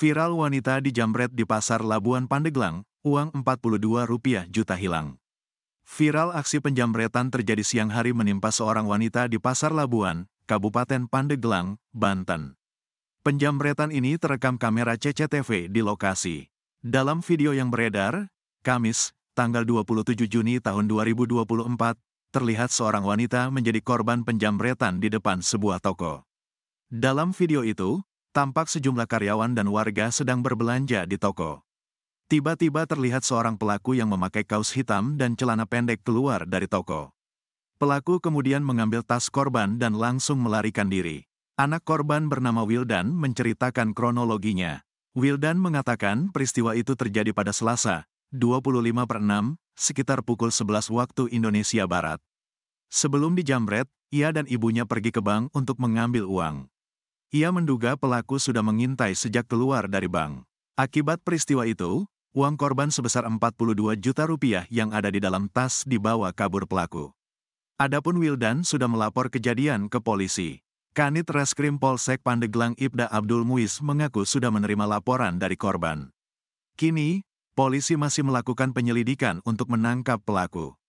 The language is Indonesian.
Viral wanita dijamret di pasar Labuan Pandeglang, uang Rp42 juta hilang. Viral aksi penjamretan terjadi siang hari menimpa seorang wanita di pasar Labuan, Kabupaten Pandeglang, Banten. Penjamretan ini terekam kamera CCTV di lokasi. Dalam video yang beredar, Kamis, tanggal 27 Juni tahun 2024, terlihat seorang wanita menjadi korban penjamretan di depan sebuah toko. Dalam video itu, tampak sejumlah karyawan dan warga sedang berbelanja di toko. Tiba-tiba terlihat seorang pelaku yang memakai kaos hitam dan celana pendek keluar dari toko. Pelaku kemudian mengambil tas korban dan langsung melarikan diri. Anak korban bernama Wildan menceritakan kronologinya. Wildan mengatakan peristiwa itu terjadi pada Selasa, 25 per 6, sekitar pukul 11 waktu Indonesia Barat. Sebelum dijamret, ia dan ibunya pergi ke bank untuk mengambil uang. Ia menduga pelaku sudah mengintai sejak keluar dari bank. Akibat peristiwa itu, uang korban sebesar 42 juta rupiah yang ada di dalam tas dibawa kabur pelaku. Adapun Wildan sudah melapor kejadian ke polisi. Kanit Reskrim Polsek Pandeglang Ibda Abdul Muiz mengaku sudah menerima laporan dari korban. Kini, polisi masih melakukan penyelidikan untuk menangkap pelaku.